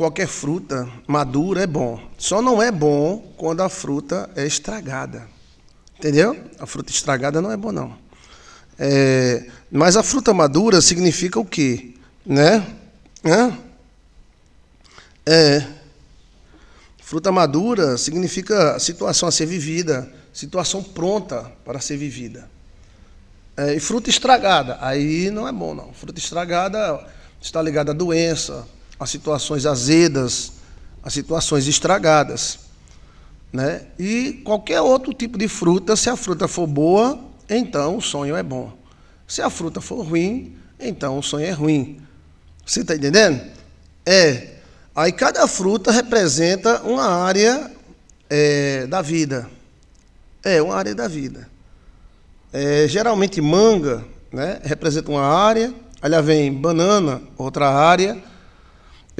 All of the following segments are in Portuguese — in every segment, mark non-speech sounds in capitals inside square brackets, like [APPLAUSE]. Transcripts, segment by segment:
qualquer fruta madura é bom. Só não é bom quando a fruta é estragada. Entendeu? A fruta estragada não é bom, não. É, mas a fruta madura significa o quê? Né? Hã? É. Fruta madura significa situação a ser vivida, situação pronta para ser vivida. É, e fruta estragada, aí não é bom, não. Fruta estragada está ligada à doença, a situações azedas, a situações estragadas. Né? E qualquer outro tipo de fruta, se a fruta for boa, então o sonho é bom. Se a fruta for ruim, então o sonho é ruim. Você está entendendo? É. Aí cada fruta representa uma área é, da vida. É, uma área da vida. É, geralmente manga né, representa uma área, aí vem banana, outra área,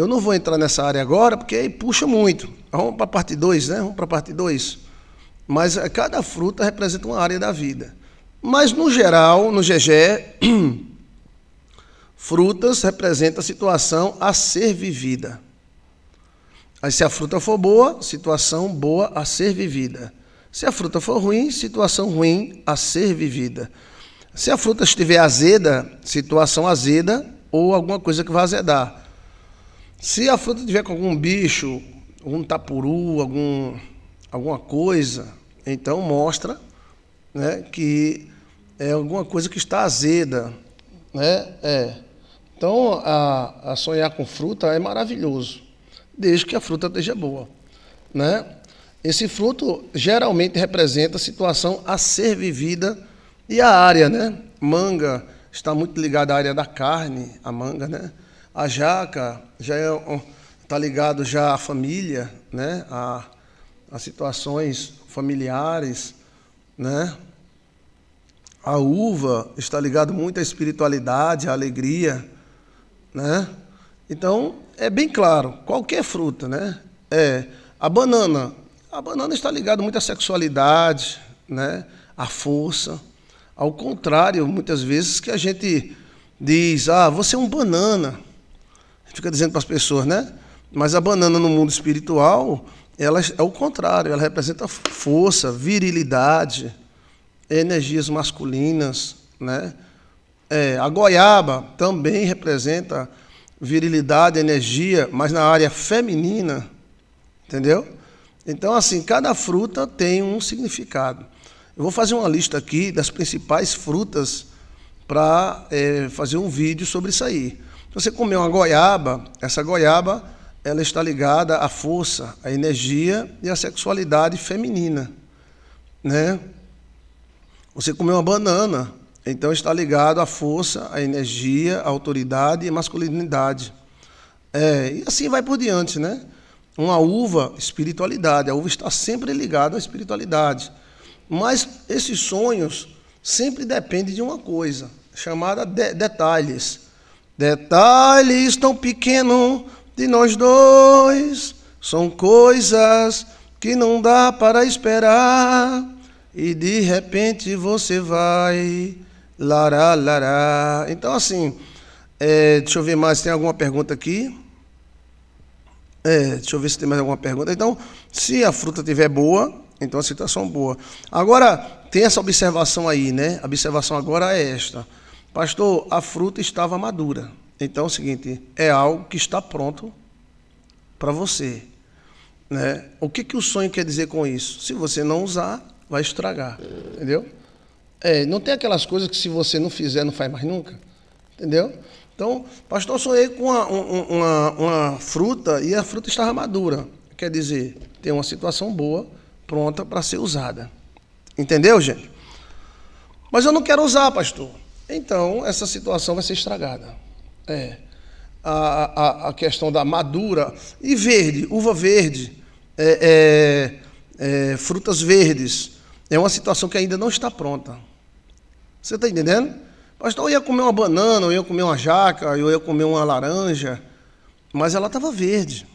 eu não vou entrar nessa área agora, porque aí puxa muito. Vamos para a parte 2, né? Vamos para a parte 2. Mas eh, cada fruta representa uma área da vida. Mas, no geral, no GG, [CLEARS THROAT] frutas representam a situação a ser vivida. Aí, se a fruta for boa, situação boa a ser vivida. Se a fruta for ruim, situação ruim a ser vivida. Se a fruta estiver azeda, situação azeda ou alguma coisa que vai azedar. Se a fruta tiver com algum bicho, algum tapuru, algum, alguma coisa, então mostra né, que é alguma coisa que está azeda. Né? É. Então, a, a sonhar com fruta é maravilhoso, desde que a fruta esteja boa. Né? Esse fruto geralmente representa a situação a ser vivida e a área. Né? Manga está muito ligada à área da carne, a manga, né? A jaca já está é, tá ligado já à família, né? A, a situações familiares, né? A uva está ligado muito à espiritualidade, à alegria, né? Então, é bem claro, qualquer fruta, né? É, a banana, a banana está ligada muito à sexualidade, né? À força. Ao contrário, muitas vezes que a gente diz: "Ah, você é um banana" fica dizendo para as pessoas, né? Mas a banana no mundo espiritual, ela é, é o contrário, ela representa força, virilidade, energias masculinas, né? É, a goiaba também representa virilidade, energia, mas na área feminina, entendeu? Então, assim, cada fruta tem um significado. Eu vou fazer uma lista aqui das principais frutas para é, fazer um vídeo sobre isso aí você comer uma goiaba, essa goiaba ela está ligada à força, à energia e à sexualidade feminina. Né? Você comer uma banana, então está ligado à força, à energia, à autoridade e à masculinidade. É, e assim vai por diante, né? Uma uva, espiritualidade. A uva está sempre ligada à espiritualidade. Mas esses sonhos sempre dependem de uma coisa, chamada de detalhes. Detalhes tão pequenos de nós dois são coisas que não dá para esperar. E de repente você vai lará, lará. Então, assim, é, deixa eu ver mais, tem alguma pergunta aqui? É, deixa eu ver se tem mais alguma pergunta. Então, se a fruta tiver boa, então a situação boa. Agora, tem essa observação aí, né? A observação agora é esta. Pastor, a fruta estava madura. Então é o seguinte, é algo que está pronto para você. Né? O que, que o sonho quer dizer com isso? Se você não usar, vai estragar. Entendeu? É, não tem aquelas coisas que se você não fizer, não faz mais nunca. Entendeu? Então, pastor, eu sonhei com uma, uma, uma fruta e a fruta estava madura. Quer dizer, tem uma situação boa, pronta para ser usada. Entendeu, gente? Mas eu não quero usar, pastor. Então, essa situação vai ser estragada. É. A, a, a questão da madura e verde, uva verde, é, é, é, frutas verdes, é uma situação que ainda não está pronta. Você está entendendo? Pastor, eu ia comer uma banana, eu ia comer uma jaca, eu ia comer uma laranja, mas ela estava verde.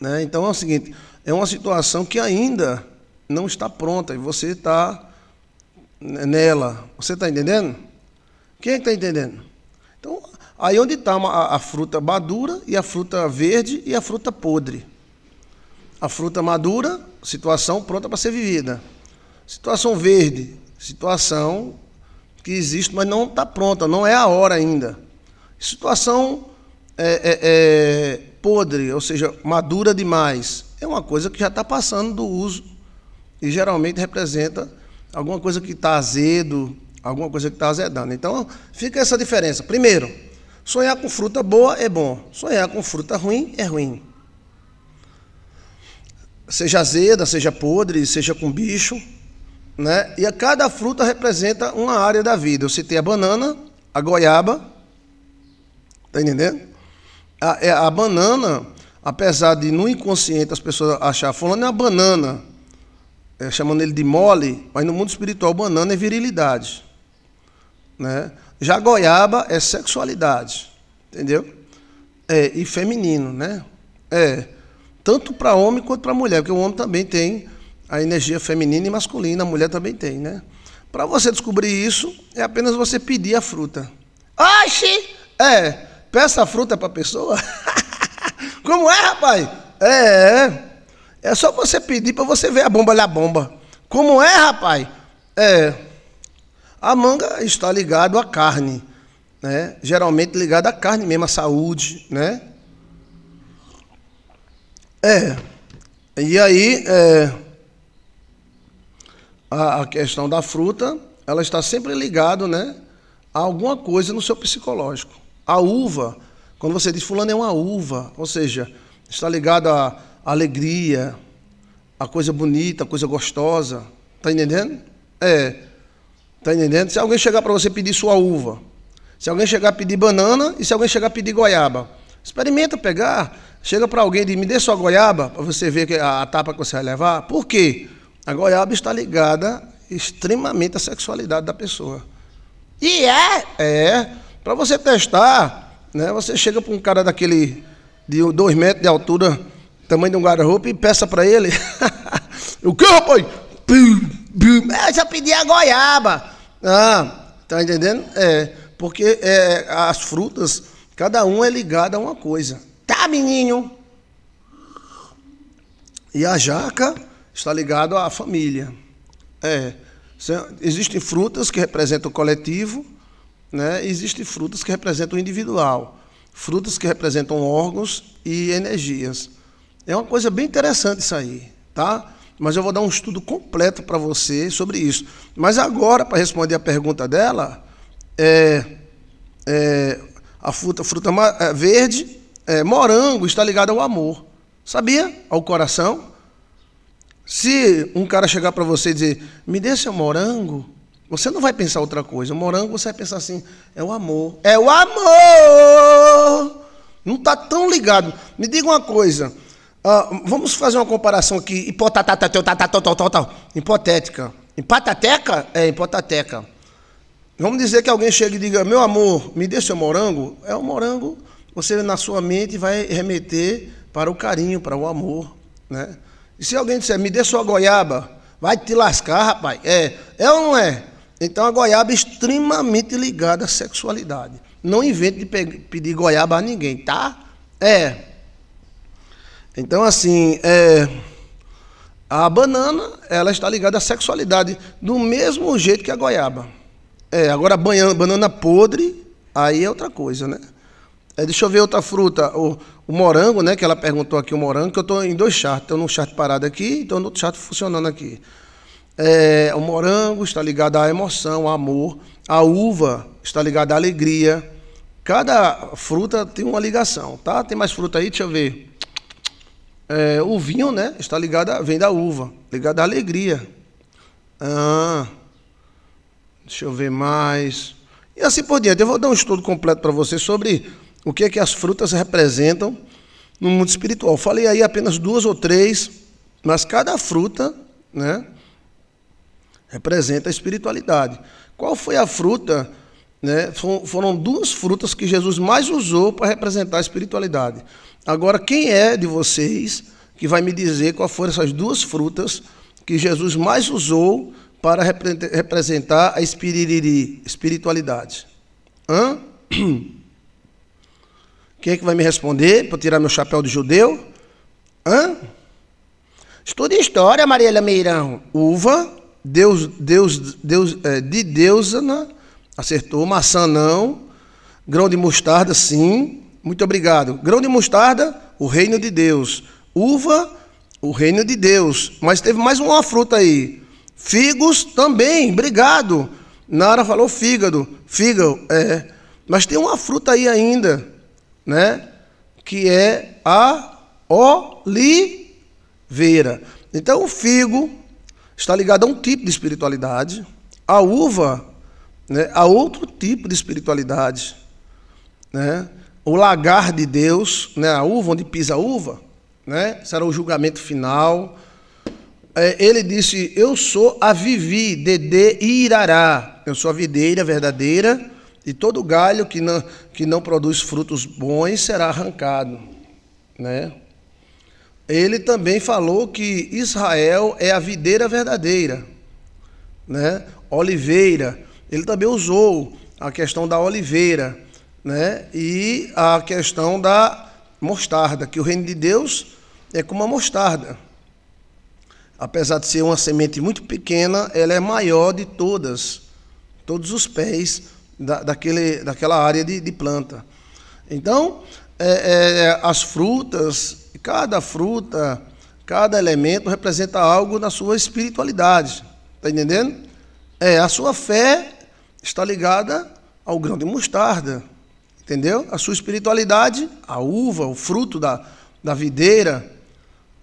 Né? Então é o seguinte: é uma situação que ainda não está pronta e você está nela. Você está entendendo? Quem é está que entendendo? Então, aí onde está a, a fruta madura e a fruta verde e a fruta podre. A fruta madura, situação pronta para ser vivida. Situação verde, situação que existe, mas não está pronta, não é a hora ainda. Situação é, é, é, podre, ou seja, madura demais, é uma coisa que já está passando do uso e geralmente representa alguma coisa que está azedo, alguma coisa que está azedando. Então, fica essa diferença. Primeiro, sonhar com fruta boa é bom, sonhar com fruta ruim é ruim. Seja azeda, seja podre, seja com bicho, né? E a cada fruta representa uma área da vida. Eu citei a banana, a goiaba, tá entendendo? A, é, a banana, apesar de no inconsciente as pessoas achar fulano é uma banana, é, chamando ele de mole, mas no mundo espiritual, banana é virilidade. Né? Já goiaba é sexualidade, entendeu? É, e feminino, né? É, tanto para homem quanto para mulher, porque o homem também tem a energia feminina e masculina, a mulher também tem, né? Para você descobrir isso, é apenas você pedir a fruta. Oxi! É, peça a fruta para a pessoa. [LAUGHS] Como é, rapaz? É, é. É só você pedir para você ver a bomba da bomba. Como é, rapaz? É. A manga está ligada à carne, né? Geralmente ligada à carne mesmo, à saúde, né? É. E aí, é, a, a questão da fruta, ela está sempre ligada, né? A alguma coisa no seu psicológico. A uva, quando você diz fulano é uma uva, ou seja, está ligada a a alegria, a coisa bonita, a coisa gostosa. Está entendendo? É. Está entendendo? Se alguém chegar para você pedir sua uva, se alguém chegar a pedir banana e se alguém chegar a pedir goiaba, experimenta pegar. Chega para alguém e diz: me dê sua goiaba, para você ver a, a tapa que você vai levar. Por quê? A goiaba está ligada extremamente à sexualidade da pessoa. E é? É. Para você testar, né, você chega para um cara daquele, de dois metros de altura tamanho de um guarda-roupa e peça para ele. [LAUGHS] o que, rapaz? É, eu já pedi a goiaba. Ah, tá entendendo? É, porque é, as frutas, cada um é ligado a uma coisa. Tá, menino? E a jaca está ligada à família. É, existem frutas que representam o coletivo, né? existem frutas que representam o individual, frutas que representam órgãos e energias. É uma coisa bem interessante isso aí, tá? Mas eu vou dar um estudo completo para você sobre isso. Mas agora, para responder a pergunta dela, é, é, a fruta, fruta é, verde, é, morango, está ligada ao amor. Sabia? Ao coração. Se um cara chegar para você e dizer, me dê seu morango, você não vai pensar outra coisa. O morango você vai pensar assim, é o amor. É o amor! Não está tão ligado. Me diga uma coisa. Uh, vamos fazer uma comparação aqui, hipotética. Empatateca? É, hipotateca. Vamos dizer que alguém chega e diga, meu amor, me dê seu morango. É o um morango, você na sua mente vai remeter para o carinho, para o amor. Né? E se alguém disser, me dê sua goiaba, vai te lascar, rapaz. É, é ou não é? Então a goiaba é extremamente ligada à sexualidade. Não invente de pedir goiaba a ninguém, tá? É. Então, assim, é, a banana ela está ligada à sexualidade, do mesmo jeito que a goiaba. É, agora, banana, banana podre, aí é outra coisa, né? É, deixa eu ver outra fruta, o, o, morango, né? Que ela perguntou aqui, o morango, que eu estou em dois charts. Estou num chart parado aqui, estou no outro chart funcionando aqui. É, o morango está ligado à emoção, ao amor. A uva está ligada à alegria. Cada fruta tem uma ligação, tá? Tem mais fruta aí? Deixa eu ver. É, o vinho, né? Está ligado, a, vem da uva, ligado à alegria. Ah, deixa eu ver mais. E assim por diante. Eu vou dar um estudo completo para você sobre o que é que as frutas representam no mundo espiritual. Falei aí apenas duas ou três, mas cada fruta, né? Representa a espiritualidade. Qual foi a fruta né? Foram duas frutas que Jesus mais usou para representar a espiritualidade. Agora, quem é de vocês que vai me dizer qual foram essas duas frutas que Jesus mais usou para representar a espiritualidade? Hã? [CLEARS THROAT] Quem é que vai me responder para tirar meu chapéu de judeu? Hã? Estude história, Maria Meirão. Uva, Deus, Deus, Deus, é, de Deusana Acertou. Maçã, não. Grão de mostarda, sim. Muito obrigado. Grão de mostarda, o reino de Deus. Uva, o reino de Deus. Mas teve mais uma fruta aí. Figos também, obrigado. Nara falou fígado. Fígado, é. Mas tem uma fruta aí ainda, né? Que é a oliveira. Então o figo está ligado a um tipo de espiritualidade. A uva né, a outro tipo de espiritualidade. Né? O lagar de Deus, né, a uva, onde pisa a uva, né? será o julgamento final. É, ele disse: Eu sou a Vivi, Dedê e Irará. Eu sou a videira verdadeira, e todo galho que não, que não produz frutos bons será arrancado. Né? Ele também falou que Israel é a videira verdadeira, né? oliveira ele também usou a questão da oliveira né? e a questão da mostarda, que o reino de Deus é como a mostarda. Apesar de ser uma semente muito pequena, ela é maior de todas, todos os pés da, daquele, daquela área de, de planta. Então, é, é, é as frutas, cada fruta, cada elemento representa algo na sua espiritualidade. Está entendendo? É, a sua fé está ligada ao grão de mostarda, entendeu? A sua espiritualidade, a uva, o fruto da, da videira,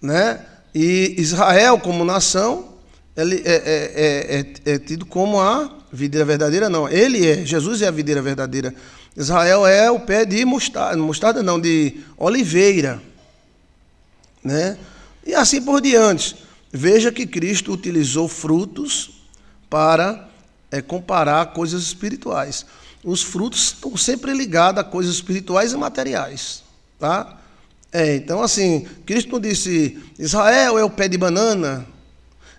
né? E Israel, como nação, ele é, é, é, é, é tido como a videira verdadeira, não. Ele é, Jesus é a videira verdadeira. Israel é o pé de mostarda, mostarda não, de oliveira, né? E assim por diante. Veja que Cristo utilizou frutos para é comparar coisas espirituais. Os frutos estão sempre ligados a coisas espirituais e materiais. Tá? É, então, assim, Cristo disse: Israel é o pé de banana,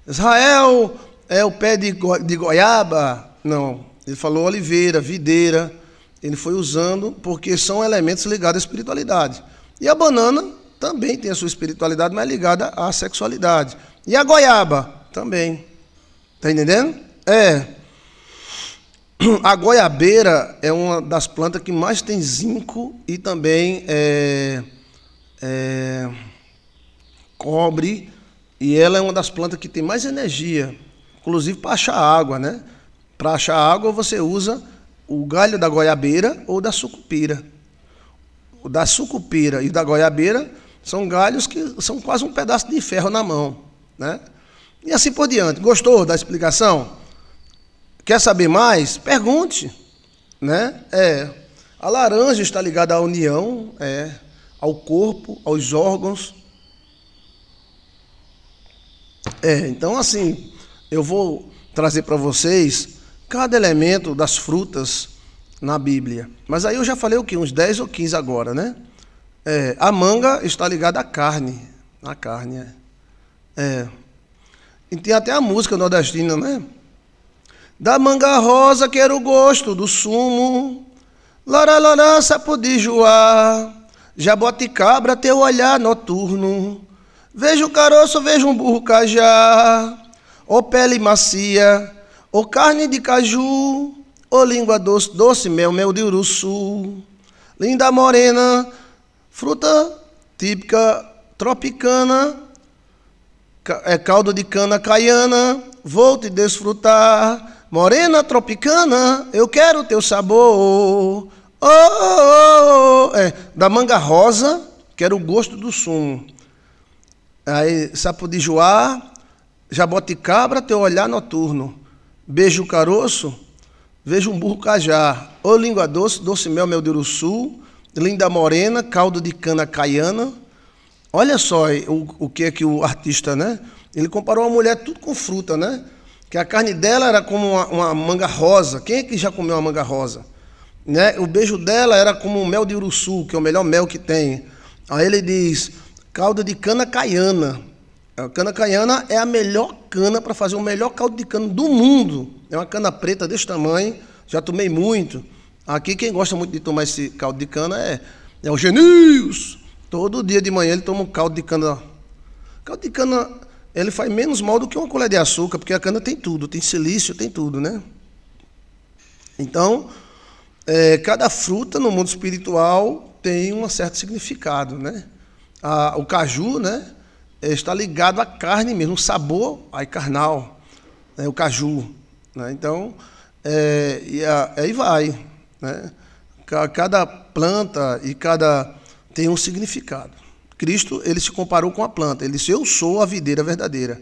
Israel é o pé de, go de goiaba. Não, ele falou oliveira, videira. Ele foi usando porque são elementos ligados à espiritualidade. E a banana também tem a sua espiritualidade, mas é ligada à sexualidade. E a goiaba também. Está entendendo? É. [CLEARS THROAT] A goiabeira é uma das plantas que mais tem zinco e também é, é, cobre. E ela é uma das plantas que tem mais energia, inclusive para achar água, né? Para achar água você usa o galho da goiabeira ou da sucupira. O da sucupira e da goiabeira são galhos que são quase um pedaço de ferro na mão, né? E assim por diante. Gostou da explicação? Quer saber mais? Pergunte. Né? É, a laranja está ligada à união, é, ao corpo, aos órgãos. É, então, assim, eu vou trazer para vocês cada elemento das frutas na Bíblia. Mas aí eu já falei o quê? Uns 10 ou 15 agora, né? É, a manga está ligada à carne. A carne, é. é. E tem até a música nordestina, né? Da manga rosa quero o gosto do sumo, lara lara sapo de joá, Jaboticabra teu olhar noturno, Vejo caroço, vejo um burro cajá, Ô pele macia, ô carne de caju, Ô língua doce, doce mel, mel de uruçu, Linda morena, fruta típica tropicana, é caldo de cana caiana, vou te desfrutar Morena tropicana, eu quero teu sabor. Oh, oh, oh, oh. é, da manga rosa, quero o gosto do sumo. Aí, sapo de joá, jaboticabra, teu olhar noturno. Beijo caroço, vejo um burro cajar. Ô língua doce, doce mel, mel de sul. Linda morena, caldo de cana caiana. Olha só o, o que é que o artista, né? Ele comparou a mulher tudo com fruta, né? que a carne dela era como uma, uma, manga rosa. Quem é que já comeu uma manga rosa? Né? O beijo dela era como o mel de uruçu, que é o melhor mel que tem. Aí ele diz, calda de cana caiana. A cana caiana é a melhor cana para fazer o melhor caldo de cana do mundo. É uma cana preta desse tamanho, já tomei muito. Aqui quem gosta muito de tomar esse caldo de cana é, é o Genius. Todo dia de manhã ele toma um caldo de cana. Caldo de cana ele faz menos mal do que uma colher de açúcar, porque a cana tem tudo, tem silício, tem tudo, né? Então, é, cada fruta no mundo espiritual tem um certo significado, né? A, o caju, né? Está ligado à carne mesmo, o sabor aí carnal, né? o caju. Né? Então, é, e a, aí vai, né? Cada planta e cada tem um significado. Cristo ele se comparou com a planta. Ele disse: Eu sou a videira verdadeira.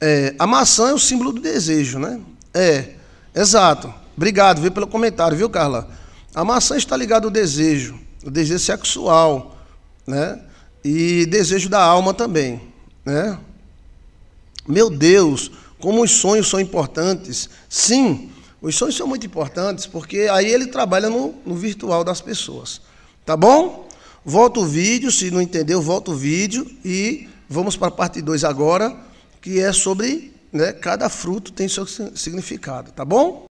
É, a maçã é o símbolo do desejo, né? É, exato. Obrigado, viu, pelo comentário, viu, Carla? A maçã está ligada ao desejo, o desejo sexual, né? E desejo da alma também, né? Meu Deus, como os sonhos são importantes. Sim, os sonhos são muito importantes, porque aí ele trabalha no, no virtual das pessoas. Tá bom? Volta o vídeo, se não entendeu, volta o vídeo e vamos para a parte 2 agora, que é sobre né, cada fruto tem seu significado, tá bom?